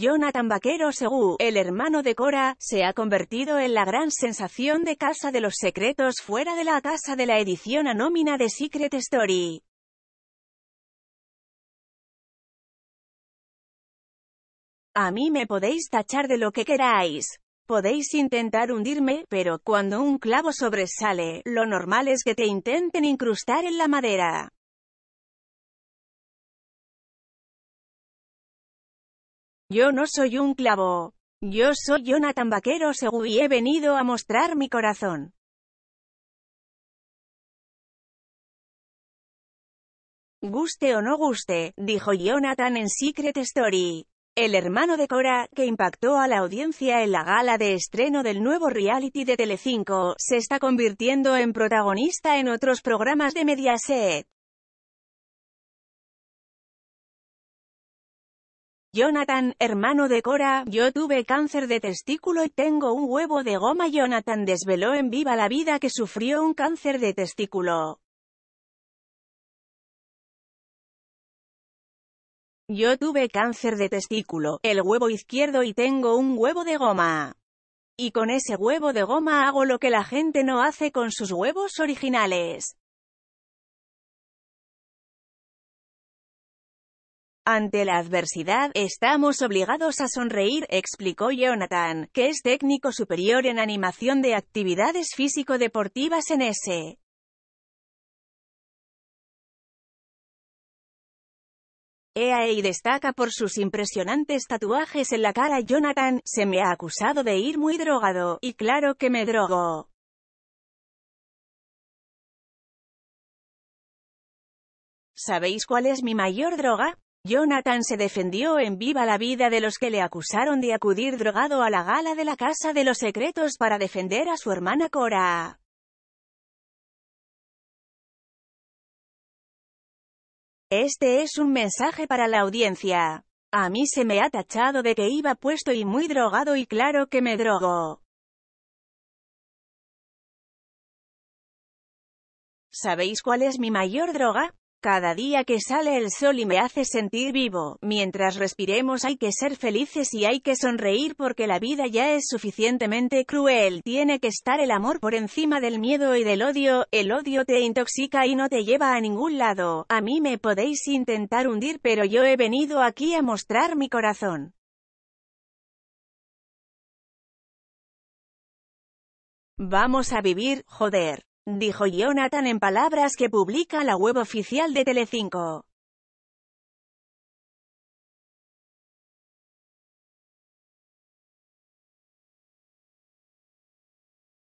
Jonathan Vaquero Segú, el hermano de Cora, se ha convertido en la gran sensación de Casa de los Secretos fuera de la casa de la edición anómina de Secret Story. A mí me podéis tachar de lo que queráis. Podéis intentar hundirme, pero cuando un clavo sobresale, lo normal es que te intenten incrustar en la madera. Yo no soy un clavo. Yo soy Jonathan Vaquero Segu y he venido a mostrar mi corazón. Guste o no guste, dijo Jonathan en Secret Story. El hermano de Cora, que impactó a la audiencia en la gala de estreno del nuevo reality de Telecinco, se está convirtiendo en protagonista en otros programas de Mediaset. Jonathan, hermano de Cora, yo tuve cáncer de testículo y tengo un huevo de goma. Jonathan desveló en viva la vida que sufrió un cáncer de testículo. Yo tuve cáncer de testículo, el huevo izquierdo y tengo un huevo de goma. Y con ese huevo de goma hago lo que la gente no hace con sus huevos originales. Ante la adversidad, estamos obligados a sonreír, explicó Jonathan, que es técnico superior en animación de actividades físico-deportivas en S. EAE destaca por sus impresionantes tatuajes en la cara Jonathan, se me ha acusado de ir muy drogado, y claro que me drogo. ¿Sabéis cuál es mi mayor droga? Jonathan se defendió en viva la vida de los que le acusaron de acudir drogado a la gala de la Casa de los Secretos para defender a su hermana Cora. Este es un mensaje para la audiencia. A mí se me ha tachado de que iba puesto y muy drogado y claro que me drogo. ¿Sabéis cuál es mi mayor droga? Cada día que sale el sol y me hace sentir vivo, mientras respiremos hay que ser felices y hay que sonreír porque la vida ya es suficientemente cruel, tiene que estar el amor por encima del miedo y del odio, el odio te intoxica y no te lleva a ningún lado, a mí me podéis intentar hundir pero yo he venido aquí a mostrar mi corazón. Vamos a vivir, joder dijo Jonathan en palabras que publica la web oficial de Telecinco.